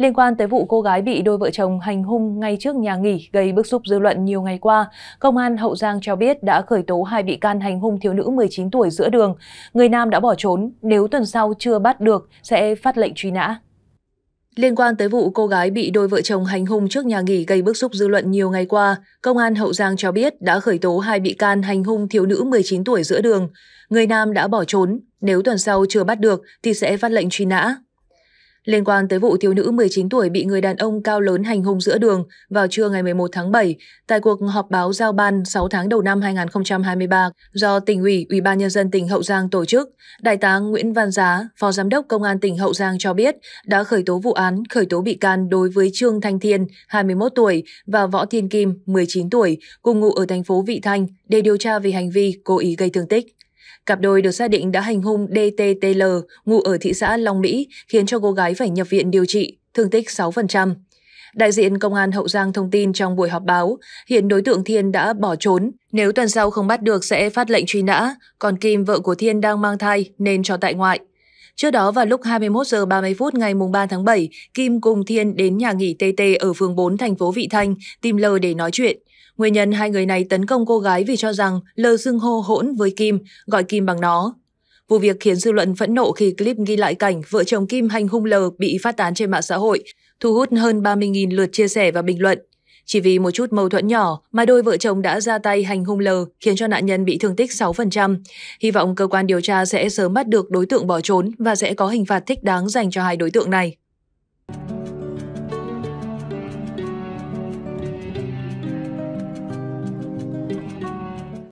Liên quan tới vụ cô gái bị đôi vợ chồng hành hung ngay trước nhà nghỉ gây bức xúc dư luận nhiều ngày qua, Công an Hậu Giang cho biết đã khởi tố hai bị can hành hung thiếu nữ 19 tuổi giữa đường. Người nam đã bỏ trốn, nếu tuần sau chưa bắt được sẽ phát lệnh truy nã. Liên quan tới vụ cô gái bị đôi vợ chồng hành hung trước nhà nghỉ gây bức xúc dư luận nhiều ngày qua, Công an Hậu Giang cho biết đã khởi tố hai bị can hành hung thiếu nữ 19 tuổi giữa đường. Người nam đã bỏ trốn, nếu tuần sau chưa bắt được thì sẽ phát lệnh truy nã. Liên quan tới vụ thiếu nữ 19 tuổi bị người đàn ông cao lớn hành hung giữa đường vào trưa ngày 11 tháng 7 tại cuộc họp báo giao ban 6 tháng đầu năm 2023 do tỉnh ủy, ủy ban nhân dân tỉnh Hậu Giang tổ chức, Đại tá Nguyễn Văn Giá, Phó Giám đốc Công an tỉnh Hậu Giang cho biết đã khởi tố vụ án, khởi tố bị can đối với Trương Thanh Thiên, 21 tuổi và Võ Thiên Kim, 19 tuổi, cùng ngụ ở thành phố Vị Thanh để điều tra về hành vi cố ý gây thương tích. Cặp đôi được xác định đã hành hung DTTL, ngụ ở thị xã Long Mỹ, khiến cho cô gái phải nhập viện điều trị, thương tích 6%. Đại diện Công an Hậu Giang thông tin trong buổi họp báo, hiện đối tượng Thiên đã bỏ trốn. Nếu tuần sau không bắt được sẽ phát lệnh truy nã, còn Kim, vợ của Thiên đang mang thai nên cho tại ngoại. Trước đó vào lúc 21 giờ 30 phút ngày 3 tháng 7, Kim cùng Thiên đến nhà nghỉ TT ở phường 4 thành phố Vị Thanh tìm L để nói chuyện. Nguyên nhân hai người này tấn công cô gái vì cho rằng lơ xưng hô hỗn với Kim, gọi Kim bằng nó. Vụ việc khiến dư luận phẫn nộ khi clip ghi lại cảnh vợ chồng Kim hành hung lờ bị phát tán trên mạng xã hội, thu hút hơn 30.000 lượt chia sẻ và bình luận. Chỉ vì một chút mâu thuẫn nhỏ mà đôi vợ chồng đã ra tay hành hung lờ khiến cho nạn nhân bị thương tích 6%. Hy vọng cơ quan điều tra sẽ sớm bắt được đối tượng bỏ trốn và sẽ có hình phạt thích đáng dành cho hai đối tượng này.